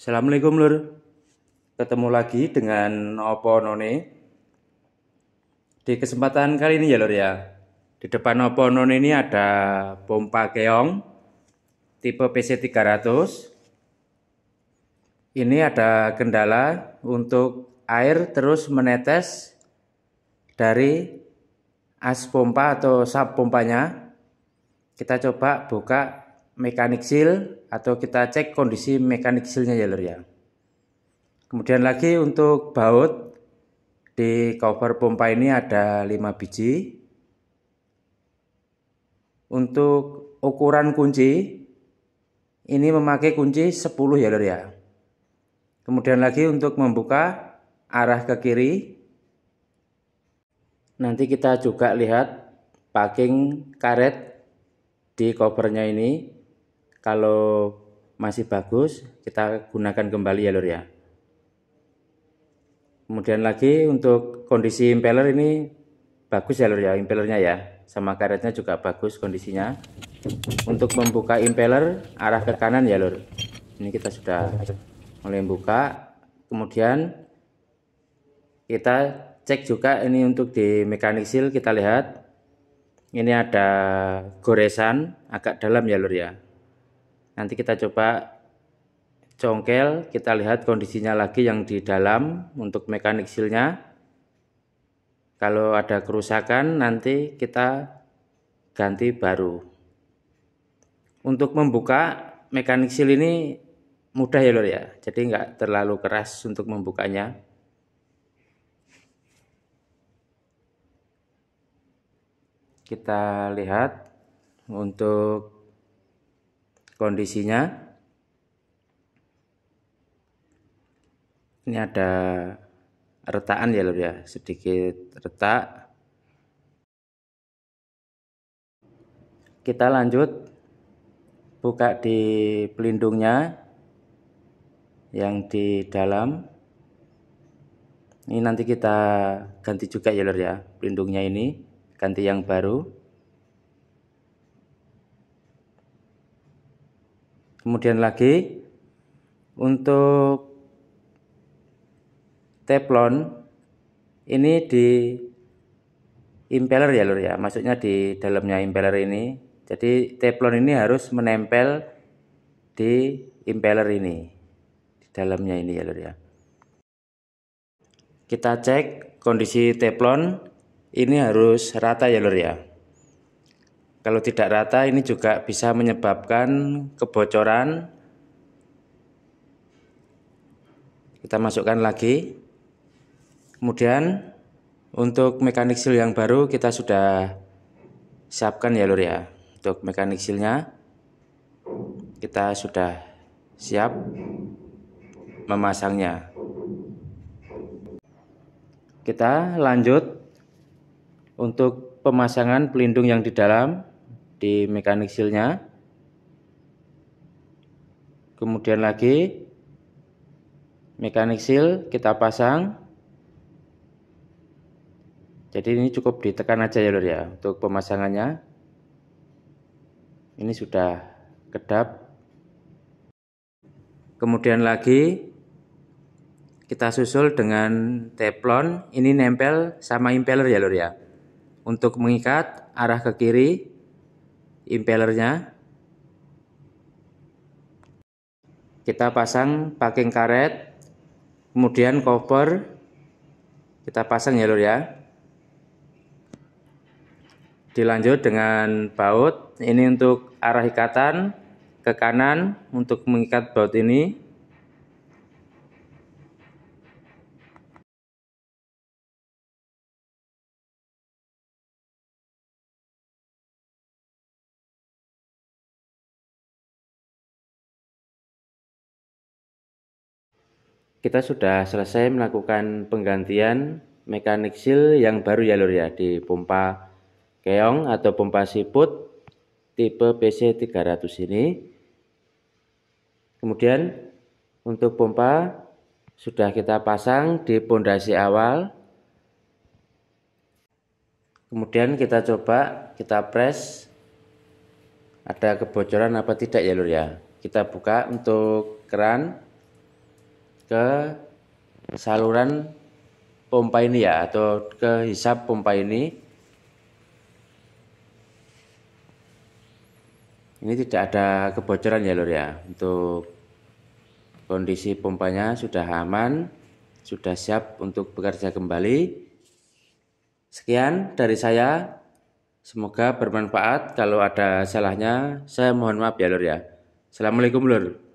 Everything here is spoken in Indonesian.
Assalamualaikum lur. Ketemu lagi dengan Oppo None. Di kesempatan kali ini ya lur ya. Di depan Oppo None ini ada pompa keong tipe PC300. Ini ada kendala untuk air terus menetes dari as pompa atau sub pompanya. Kita coba buka mekanik seal atau kita cek kondisi mekanik sealnya ya lur ya. Kemudian lagi untuk baut di cover pompa ini ada 5 biji. Untuk ukuran kunci ini memakai kunci 10 ya lur ya. Kemudian lagi untuk membuka arah ke kiri. Nanti kita juga lihat packing karet di covernya ini kalau masih bagus, kita gunakan kembali ya lur ya. Kemudian lagi untuk kondisi impeller ini bagus ya lur ya, impellernya ya. Sama karetnya juga bagus kondisinya. Untuk membuka impeller arah ke kanan ya lur. Ini kita sudah mulai buka. Kemudian kita cek juga ini untuk di mekanik seal kita lihat ini ada goresan agak dalam ya lur ya Nanti kita coba congkel, kita lihat kondisinya lagi yang di dalam untuk mekanik silnya. Kalau ada kerusakan nanti kita ganti baru. Untuk membuka mekanik sil ini mudah ya lor ya, jadi nggak terlalu keras untuk membukanya. Kita lihat untuk kondisinya. Ini ada retakan ya lur ya, sedikit retak. Kita lanjut buka di pelindungnya yang di dalam. Ini nanti kita ganti juga ya lur ya, pelindungnya ini ganti yang baru. kemudian lagi untuk teflon ini di impeller ya lur ya maksudnya di dalamnya impeller ini jadi teflon ini harus menempel di impeller ini di dalamnya ini ya lur ya kita cek kondisi teflon ini harus rata ya lur ya kalau tidak rata ini juga bisa menyebabkan kebocoran. Kita masukkan lagi. Kemudian untuk mekanik seal yang baru kita sudah siapkan ya lur ya. Untuk mekanik sealnya kita sudah siap memasangnya. Kita lanjut untuk pemasangan pelindung yang di dalam di mekanik silnya. kemudian lagi mekanik seal kita pasang jadi ini cukup ditekan aja ya lor ya untuk pemasangannya ini sudah kedap kemudian lagi kita susul dengan teflon ini nempel sama impeller ya lor ya untuk mengikat arah ke kiri impellernya. Kita pasang packing karet, kemudian cover kita pasang ya lur ya. Dilanjut dengan baut, ini untuk arah ikatan ke kanan untuk mengikat baut ini. kita sudah selesai melakukan penggantian mekanik seal yang baru ya lur ya di pompa keong atau pompa siput tipe PC 300 ini. Kemudian untuk pompa sudah kita pasang di pondasi awal. Kemudian kita coba kita press ada kebocoran apa tidak ya lur ya. Kita buka untuk keran ke saluran pompa ini ya atau ke hisap pompa ini ini tidak ada kebocoran ya lor ya untuk kondisi pompanya sudah aman sudah siap untuk bekerja kembali sekian dari saya semoga bermanfaat kalau ada salahnya saya mohon maaf ya lor ya Assalamualaikum lor